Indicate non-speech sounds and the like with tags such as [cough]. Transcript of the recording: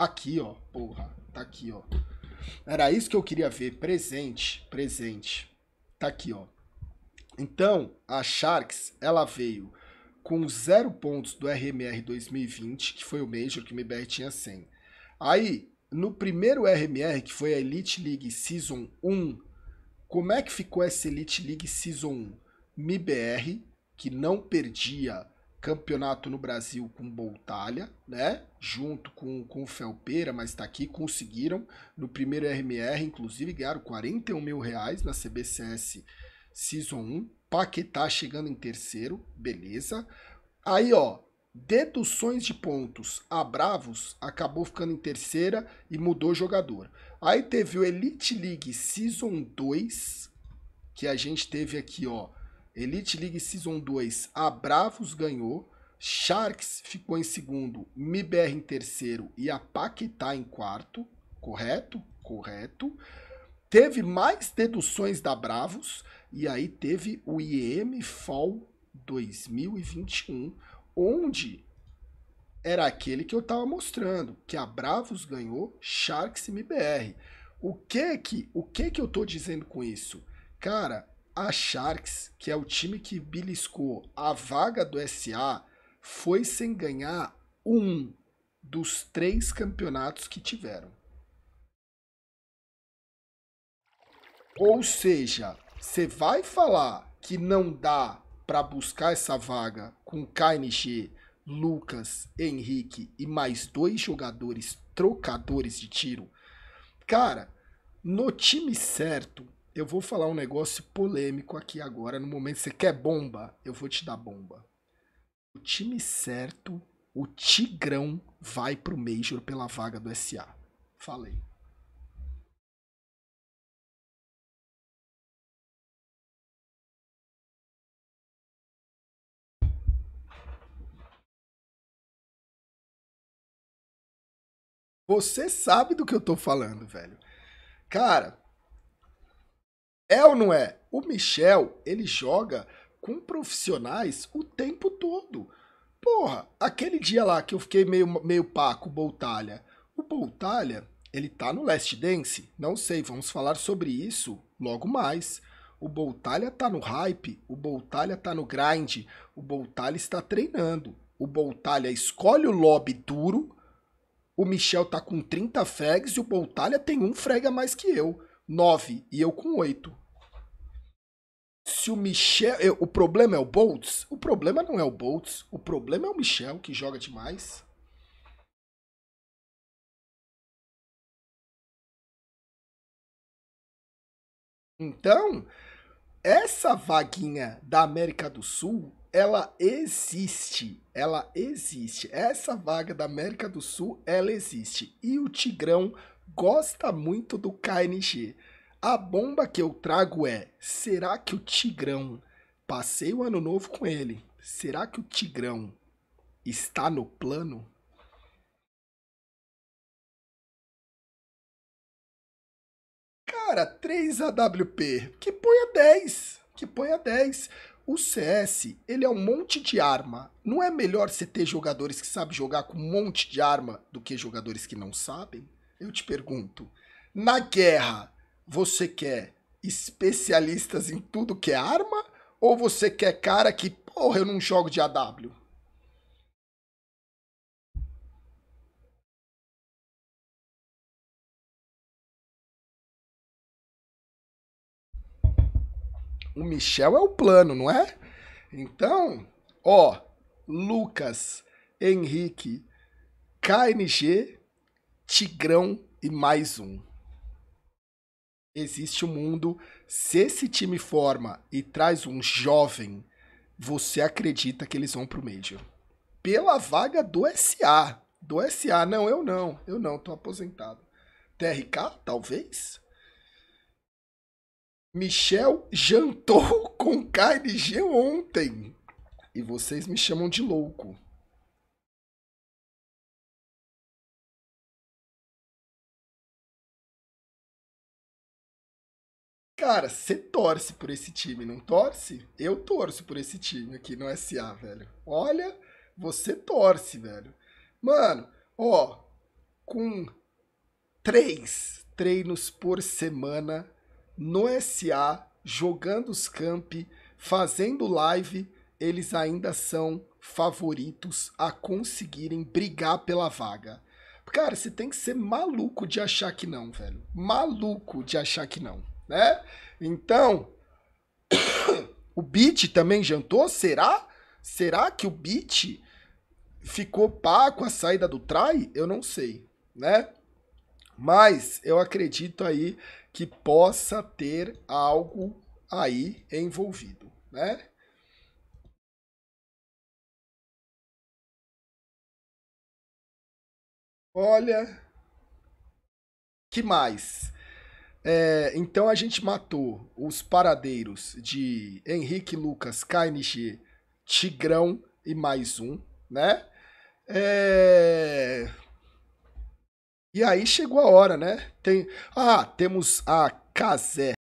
Aqui, ó. Porra, tá aqui, ó. Era isso que eu queria ver. Presente, presente. Tá aqui, ó. Então, a Sharks, ela veio com zero pontos do RMR 2020, que foi o Major, que o MBR tinha 100. Aí, no primeiro RMR, que foi a Elite League Season 1, como é que ficou essa Elite League Season 1? MBR, que não perdia campeonato no Brasil com Boltalha, né? Junto com, com o Felpeira, mas tá aqui, conseguiram. No primeiro RMR, inclusive, ganharam 41 mil reais na CBCS Season 1. Paquetá chegando em terceiro, beleza. Aí, ó, deduções de pontos. A Bravos acabou ficando em terceira e mudou jogador. Aí teve o Elite League Season 2, que a gente teve aqui, ó. Elite League Season 2, a Bravos ganhou, Sharks ficou em segundo, MIBR em terceiro e a Paquetá em quarto, correto? Correto. Teve mais deduções da Bravos e aí teve o IEM Fall 2021, onde era aquele que eu estava mostrando, que a Bravos ganhou Sharks e MBR. O que que, o que que eu tô dizendo com isso? Cara, a Sharks, que é o time que beliscou a vaga do SA, foi sem ganhar um dos três campeonatos que tiveram. Ou seja, você vai falar que não dá para buscar essa vaga com KNG, Lucas, Henrique e mais dois jogadores trocadores de tiro? Cara, no time certo, eu vou falar um negócio polêmico aqui agora. No momento que você quer bomba, eu vou te dar bomba. O time certo, o Tigrão, vai pro Major pela vaga do SA. Falei. Você sabe do que eu tô falando, velho. Cara, é ou não é? O Michel, ele joga com profissionais o tempo todo. Porra, aquele dia lá que eu fiquei meio, meio pá com o Boltalha. O Boltalha, ele tá no Last Dance? Não sei, vamos falar sobre isso logo mais. O Boltalha tá no hype, o Boltalha tá no grind, o Boltalha está treinando. O Boltalha escolhe o lobby duro, o Michel tá com 30 frags e o Boltalha tem um frag a mais que eu, 9, e eu com 8 se o Michel. Eu, o problema é o Bolts. O problema não é o Bolts. O problema é o Michel, que joga demais. Então, essa vaguinha da América do Sul, ela existe. Ela existe. Essa vaga da América do Sul, ela existe. E o Tigrão gosta muito do KNG. A bomba que eu trago é: será que o Tigrão passei o ano novo com ele? Será que o Tigrão está no plano? Cara, 3 AWP, que põe a 10, que põe a 10. O CS, ele é um monte de arma. Não é melhor você ter jogadores que sabem jogar com um monte de arma do que jogadores que não sabem? Eu te pergunto. Na guerra, você quer especialistas em tudo que é arma? Ou você quer cara que, porra, eu não jogo de AW? O Michel é o plano, não é? Então, ó, Lucas, Henrique, KNG, Tigrão e mais um existe um mundo. Se esse time forma e traz um jovem, você acredita que eles vão pro Major. Pela vaga do SA. Do SA. Não, eu não. Eu não, tô aposentado. TRK, talvez? Michel jantou [laughs] com KNG ontem. E vocês me chamam de louco. Cara, você torce por esse time, não torce? Eu torço por esse time aqui no SA, velho. Olha, você torce, velho. Mano, ó, com três treinos por semana no SA, jogando os camp, fazendo live, eles ainda são favoritos a conseguirem brigar pela vaga. Cara, você tem que ser maluco de achar que não, velho. Maluco de achar que não né? Então, [coughs] o Beat também jantou? Será? Será que o Beat ficou pá com a saída do Trai? Eu não sei, né? Mas eu acredito aí que possa ter algo aí envolvido, né? Olha, que mais? É, então a gente matou os paradeiros de Henrique Lucas, KNG, Tigrão e mais um, né? É... E aí chegou a hora, né? Tem... Ah, temos a Kazé.